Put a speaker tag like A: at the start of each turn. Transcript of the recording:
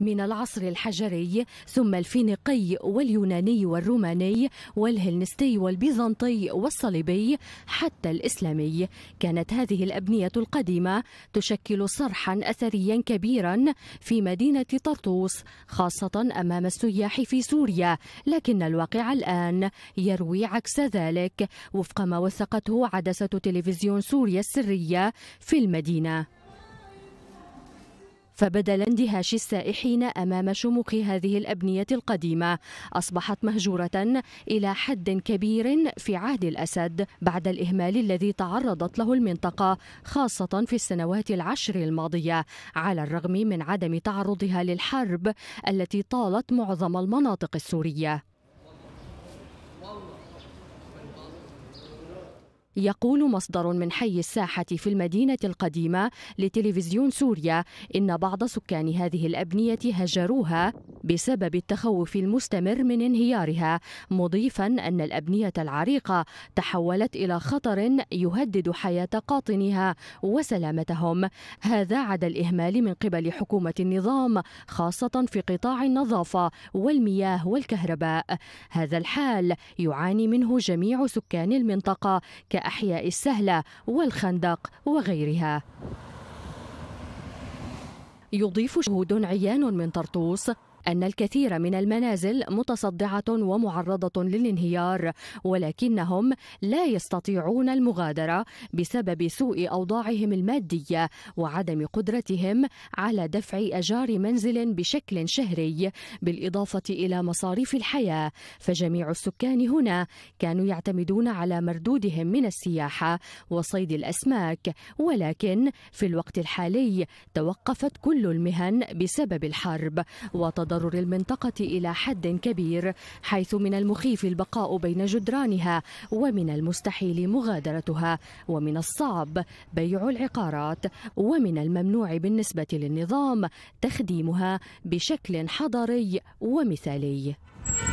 A: من العصر الحجري ثم الفينيقي واليوناني والروماني والهلنستي والبيزنطي والصليبي حتى الإسلامي كانت هذه الأبنية القديمة تشكل صرحا أثريا كبيرا في مدينة طرطوس خاصة أمام السياح في سوريا لكن الواقع الآن يروي عكس ذلك وفق ما وثقته عدسة تلفزيون سوريا السرية في المدينة فبدل اندهاش السائحين أمام شموخ هذه الأبنية القديمة أصبحت مهجورة إلى حد كبير في عهد الأسد بعد الإهمال الذي تعرضت له المنطقة خاصة في السنوات العشر الماضية على الرغم من عدم تعرضها للحرب التي طالت معظم المناطق السورية يقول مصدر من حي الساحة في المدينة القديمة لتلفزيون سوريا إن بعض سكان هذه الأبنية هجروها بسبب التخوف المستمر من انهيارها مضيفا أن الأبنية العريقة تحولت إلى خطر يهدد حياة قاطنها وسلامتهم هذا عدا الإهمال من قبل حكومة النظام خاصة في قطاع النظافة والمياه والكهرباء هذا الحال يعاني منه جميع سكان المنطقة كأحياء السهلة والخندق وغيرها يضيف شهود عيان من طرطوس أن الكثير من المنازل متصدعة ومعرضة للانهيار ولكنهم لا يستطيعون المغادرة بسبب سوء أوضاعهم المادية وعدم قدرتهم على دفع أجار منزل بشكل شهري بالإضافة إلى مصاريف الحياة فجميع السكان هنا كانوا يعتمدون على مردودهم من السياحة وصيد الأسماك ولكن في الوقت الحالي توقفت كل المهن بسبب الحرب وتضع تضرر المنطقة إلى حد كبير حيث من المخيف البقاء بين جدرانها ومن المستحيل مغادرتها ومن الصعب بيع العقارات ومن الممنوع بالنسبة للنظام تخديمها بشكل حضاري ومثالي